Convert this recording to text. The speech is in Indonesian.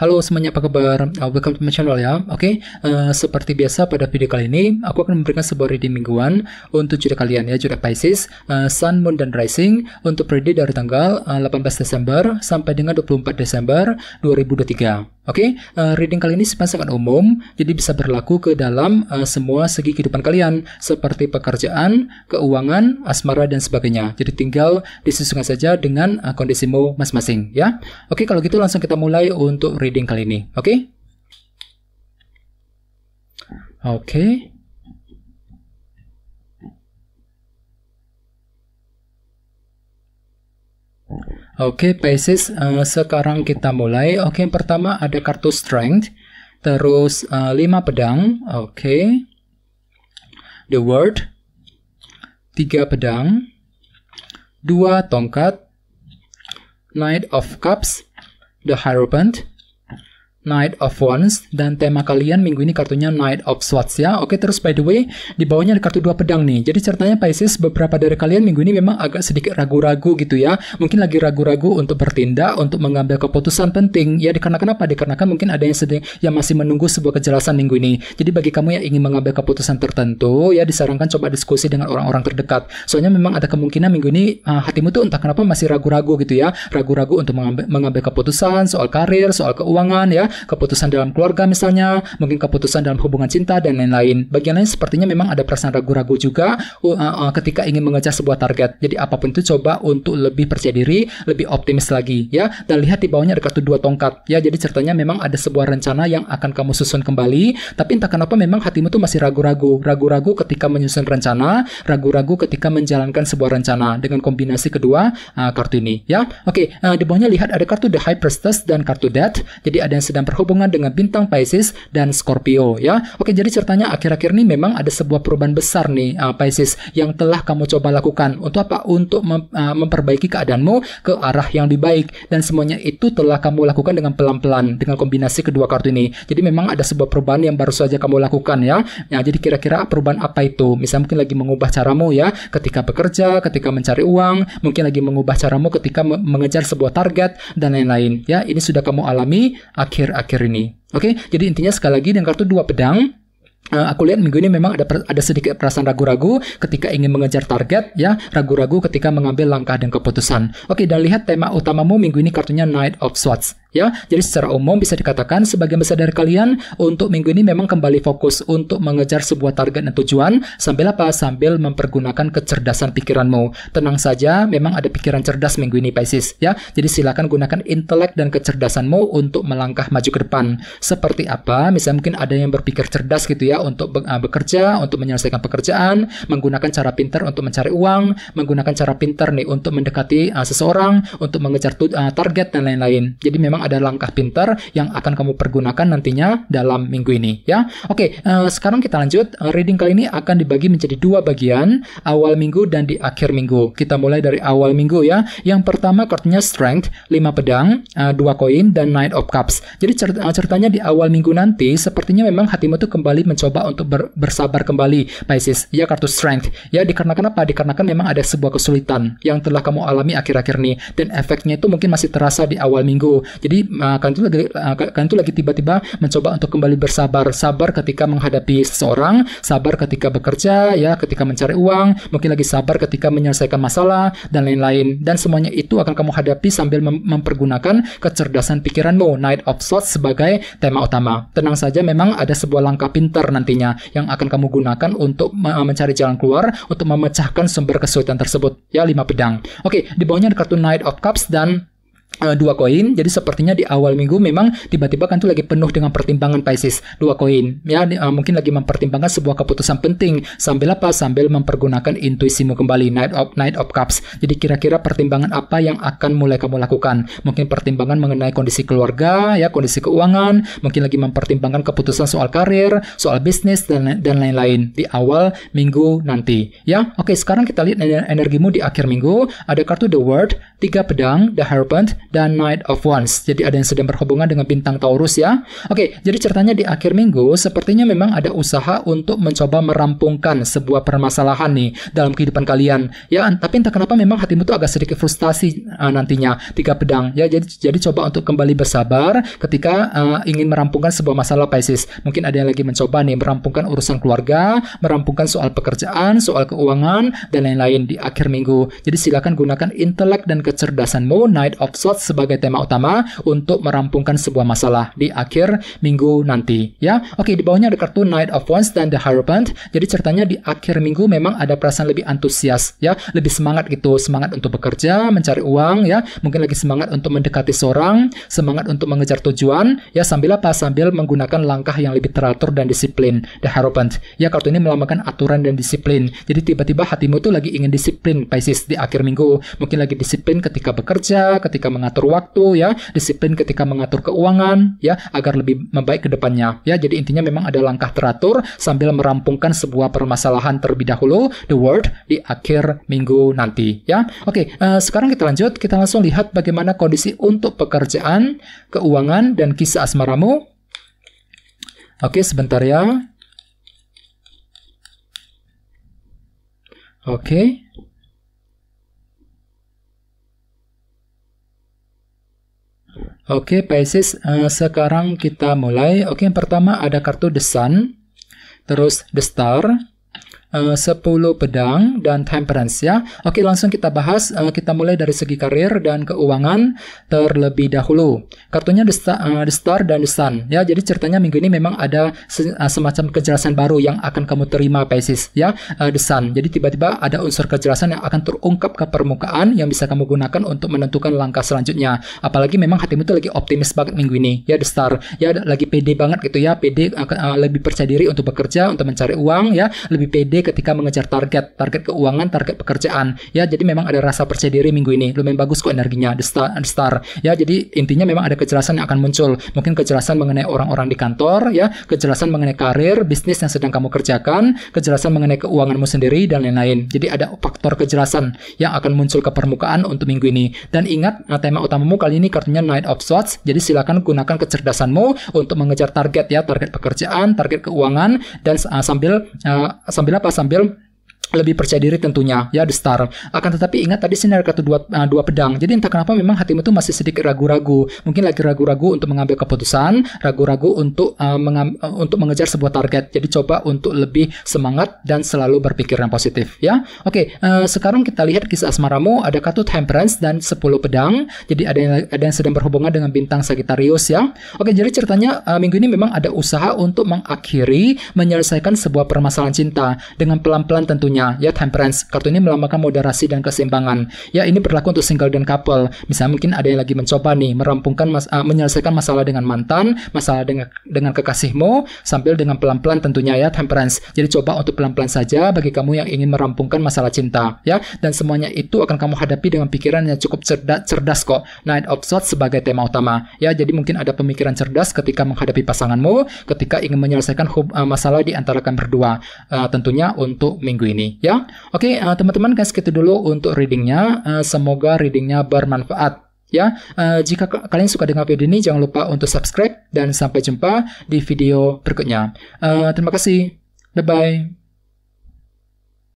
Halo semuanya, apa kabar? Uh, welcome to my channel ya. Oke, okay, uh, eh, seperti biasa pada video kali ini, aku akan memberikan sebuah reading mingguan untuk judul kalian ya, judul Pisces, uh, Sun, Moon, dan Rising untuk periode dari tanggal uh, eh, 18 Desember sampai dengan 24 Desember 2023. Oke, okay? uh, reading kali ini sebenarnya sangat umum, jadi bisa berlaku ke dalam uh, semua segi kehidupan kalian, seperti pekerjaan, keuangan, asmara, dan sebagainya. Jadi tinggal disesuaikan saja dengan uh, kondisimu masing-masing ya. Oke, okay, kalau gitu langsung kita mulai untuk reading kali ini. Oke? Okay? Oke. Okay. Oke, okay, basis uh, sekarang kita mulai. Oke, okay, yang pertama ada kartu strength, terus uh, eh, 5 pedang. Oke. Okay. The word tiga pedang, dua tongkat, Knight of Cups, The Hierophant, Knight of Wands dan tema kalian minggu ini kartunya Knight of Swords ya. Oke, terus by the way, di bawahnya ada kartu dua pedang nih. Jadi ceritanya Pisces beberapa dari kalian minggu ini memang agak sedikit ragu-ragu gitu ya. Mungkin lagi ragu-ragu untuk bertindak, untuk mengambil keputusan penting. Ya dikarenakan apa? Dikarenakan mungkin ada yang sedang yang masih menunggu sebuah kejelasan minggu ini. Jadi bagi kamu yang ingin mengambil keputusan tertentu, ya disarankan coba diskusi dengan orang-orang terdekat. Soalnya memang ada kemungkinan minggu ini uh, hatimu tuh entah kenapa masih ragu-ragu gitu ya. Ragu-ragu untuk mengambil, mengambil keputusan soal karir, soal keuangan ya keputusan dalam keluarga misalnya, mungkin keputusan dalam hubungan cinta dan lain-lain. Bagian lain sepertinya memang ada perasaan ragu-ragu juga uh, uh, ketika ingin mengejar sebuah target. Jadi apapun itu coba untuk lebih percaya diri, lebih optimis lagi ya. Dan lihat di bawahnya ada kartu dua tongkat ya. Jadi ceritanya memang ada sebuah rencana yang akan kamu susun kembali, tapi entah kenapa memang hatimu tuh masih ragu-ragu, ragu-ragu ketika menyusun rencana, ragu-ragu ketika menjalankan sebuah rencana dengan kombinasi kedua uh, kartu ini ya. Oke, okay, uh, di bawahnya lihat ada kartu The High Priestess dan kartu Death. Jadi ada yang sedang dan berhubungan dengan bintang Pisces dan Scorpio ya. Oke, jadi ceritanya akhir-akhir ini memang ada sebuah perubahan besar nih uh, Pisces yang telah kamu coba lakukan untuk apa? Untuk mem uh, memperbaiki keadaanmu ke arah yang lebih baik dan semuanya itu telah kamu lakukan dengan pelan-pelan dengan kombinasi kedua kartu ini. Jadi memang ada sebuah perubahan yang baru saja kamu lakukan ya. Nah, jadi kira-kira perubahan apa itu? Misal mungkin lagi mengubah caramu ya ketika bekerja, ketika mencari uang, mungkin lagi mengubah caramu ketika mengejar sebuah target dan lain-lain ya. Ini sudah kamu alami akhir akhir-akhir ini. Oke, jadi intinya sekali lagi dengan kartu dua pedang, Uh, aku lihat minggu ini memang ada ada sedikit perasaan ragu-ragu ketika ingin mengejar target ya ragu-ragu ketika mengambil langkah dan keputusan. Oke, dan lihat tema utamamu minggu ini kartunya Knight of Swords. Ya, jadi secara umum bisa dikatakan sebagian besar dari kalian untuk minggu ini memang kembali fokus untuk mengejar sebuah target dan tujuan sambil apa? Sambil mempergunakan kecerdasan pikiranmu. Tenang saja, memang ada pikiran cerdas minggu ini Pisces ya. Jadi silakan gunakan intelek dan kecerdasanmu untuk melangkah maju ke depan. Seperti apa? Misalnya mungkin ada yang berpikir cerdas gitu ya untuk ah, bekerja, untuk menyelesaikan pekerjaan, menggunakan cara pintar untuk mencari uang, menggunakan cara pintar nih untuk mendekati uh, seseorang, untuk mengejar uh, target dan lain-lain. Jadi memang ada langkah pintar yang akan kamu pergunakan nantinya dalam minggu ini ya. Oke, uh, sekarang kita lanjut. Eh, reading kali ini akan dibagi menjadi dua bagian, awal minggu dan di akhir minggu. Kita mulai dari awal minggu ya. Yang pertama kartunya strength, 5 pedang, uh, koin dan knight of Cups. Jadi cer ceritanya di awal minggu nanti sepertinya memang hatimu tuh kembali mencoba untuk ber bersabar kembali, Pisces. Ya kartu strength. Ya dikarenakan apa? Dikarenakan memang ada sebuah kesulitan yang telah kamu alami akhir-akhir ini dan efeknya itu mungkin masih terasa di awal minggu. Jadi jadi uh, ah, kalian itu lagi uh, ah, kalian itu lagi tiba-tiba mencoba untuk kembali bersabar, sabar ketika menghadapi seseorang, sabar ketika bekerja, ya, ketika mencari uang, mungkin lagi sabar ketika menyelesaikan masalah dan lain-lain. Dan semuanya itu akan kamu hadapi sambil mem mempergunakan kecerdasan pikiranmu. Night of Swords sebagai tema utama. Tenang saja, memang ada sebuah langkah pintar nantinya yang akan kamu gunakan untuk ah, mencari jalan keluar, untuk memecahkan sumber kesulitan tersebut. Ya, lima pedang. Oke, di bawahnya ada kartu night of Cups dan Eh, dua koin. Jadi sepertinya di awal minggu memang tiba-tiba kan tuh lagi penuh dengan pertimbangan Pisces dua koin. Ya eh, mungkin lagi mempertimbangkan sebuah keputusan penting sambil apa? Sambil mempergunakan intuisimu kembali Night of Night of Cups. Jadi kira-kira pertimbangan apa yang akan mulai kamu lakukan? Mungkin pertimbangan mengenai kondisi keluarga, ya kondisi keuangan, mungkin lagi mempertimbangkan keputusan soal karir, soal bisnis dan dan lain-lain di awal minggu nanti. Ya, oke sekarang kita lihat energimu di akhir minggu. Ada kartu The World tiga pedang, The Harpent dan night of Wands. Jadi ada yang sedang berhubungan dengan bintang Taurus ya. Oke, jadi ceritanya di akhir minggu sepertinya memang ada usaha untuk mencoba merampungkan sebuah permasalahan nih dalam kehidupan kalian. Ya, tapi entah kenapa memang hatimu tuh agak sedikit frustasi uh, nantinya tiga pedang. Ya, jadi jadi coba untuk kembali bersabar ketika uh, ingin merampungkan sebuah masalah Pisces. Mungkin ada yang lagi mencoba nih merampungkan urusan keluarga, merampungkan soal pekerjaan, soal keuangan dan lain-lain di akhir minggu. Jadi silakan gunakan intelek dan kecerdasanmu night of Swords slot sebagai tema utama untuk merampungkan sebuah masalah di akhir minggu nanti ya. Oke, di bawahnya ada kartu Knight of Wands dan The Hierophant. Jadi ceritanya di akhir minggu memang ada perasaan lebih antusias ya, lebih semangat gitu, semangat untuk bekerja, mencari uang ya, mungkin lagi semangat untuk mendekati seorang, semangat untuk mengejar tujuan ya sambil apa? Sambil menggunakan langkah yang lebih teratur dan disiplin. The Hierophant. Ya, kartu ini melambangkan aturan dan disiplin. Jadi tiba-tiba hatimu tuh lagi ingin disiplin Pisces di akhir minggu. Mungkin lagi disiplin ketika bekerja, ketika mengatur waktu ya, disiplin ketika mengatur keuangan ya agar lebih membaik ke depannya ya. Jadi intinya memang ada langkah teratur sambil merampungkan sebuah permasalahan terlebih dahulu the word di akhir minggu nanti ya. Oke, uh, sekarang kita lanjut kita langsung lihat bagaimana kondisi untuk pekerjaan, keuangan dan kisah asmaramu. Oke, sebentar ya. Oke. Oke, okay, Pisces, uh, eh, sekarang kita mulai. Oke, okay, yang pertama ada kartu The Sun, terus The Star, 10 eh, pedang dan temperance ya. Oke, langsung kita bahas eh, kita mulai dari segi karir dan keuangan terlebih dahulu. Kartunya The Star, eh, The Star dan The Sun ya. Jadi ceritanya minggu ini memang ada semacam kejelasan baru yang akan kamu terima Pisces ya, uh, The Sun. Jadi tiba-tiba ada unsur kejelasan yang akan terungkap ke permukaan yang bisa kamu gunakan untuk menentukan langkah selanjutnya. Apalagi memang hatimu tuh lagi optimis banget minggu ini ya The Star. Ya lagi pede banget gitu ya, pede uh, lebih percaya diri untuk bekerja, untuk mencari uang ya, lebih pede ketika mengejar target, target keuangan, target pekerjaan. Ya, jadi memang ada rasa percaya diri minggu ini. Lumayan bagus kok energinya, the star, the star. Ya, jadi intinya memang ada kejelasan yang akan muncul. Mungkin kejelasan mengenai orang-orang di kantor, ya, kejelasan mengenai karir, bisnis yang sedang kamu kerjakan, kejelasan mengenai keuanganmu sendiri dan lain-lain. Jadi ada faktor kejelasan yang akan muncul ke permukaan untuk minggu ini. Dan ingat, nah, tema utamamu kali ini kartunya Knight of Swords. Jadi silakan gunakan kecerdasanmu untuk mengejar target ya, target pekerjaan, target keuangan dan uh, sambil uh, sambil apa? vasam lebih percaya diri tentunya ya The Star. Akan tetapi ingat tadi sinar kartu dua, uh, dua pedang. Jadi entah kenapa memang hatimu itu masih sedikit ragu-ragu. Mungkin lagi ragu-ragu untuk mengambil keputusan, ragu-ragu untuk uh, mengam, uh, untuk mengejar sebuah target. Jadi coba untuk lebih semangat dan selalu berpikiran positif ya. Oke, okay, uh, sekarang kita lihat kisah asmaramu ada kartu Temperance dan 10 pedang. Jadi ada yang ada yang sedang berhubungan dengan bintang Sagittarius ya. Oke, okay, jadi ceritanya uh, minggu ini memang ada usaha untuk mengakhiri menyelesaikan sebuah permasalahan cinta dengan pelan-pelan tentunya kartunya. Ya, temperance. Kartu ini melambangkan moderasi dan keseimbangan. Ya, ini berlaku untuk single dan couple. Misalnya mungkin ada yang lagi mencoba nih merampungkan mas uh, menyelesaikan masalah dengan mantan, masalah dengan dengan kekasihmu sambil dengan pelan-pelan tentunya ya temperance. Jadi coba untuk pelan-pelan saja bagi kamu yang ingin merampungkan masalah cinta ya dan semuanya itu akan kamu hadapi dengan pikiran yang cukup cerdas cerdas kok. night of Swords sebagai tema utama ya. Jadi mungkin ada pemikiran cerdas ketika menghadapi pasanganmu, ketika ingin menyelesaikan hub, uh, masalah di antara kalian berdua. Uh, tentunya untuk minggu ini ya. Oke, okay, uh, eh, teman-teman guys segitu dulu untuk readingnya. Uh, semoga readingnya bermanfaat ya. Uh, jika kalian suka dengan video ini jangan lupa untuk subscribe dan sampai jumpa di video berikutnya. Uh, terima kasih. Bye bye.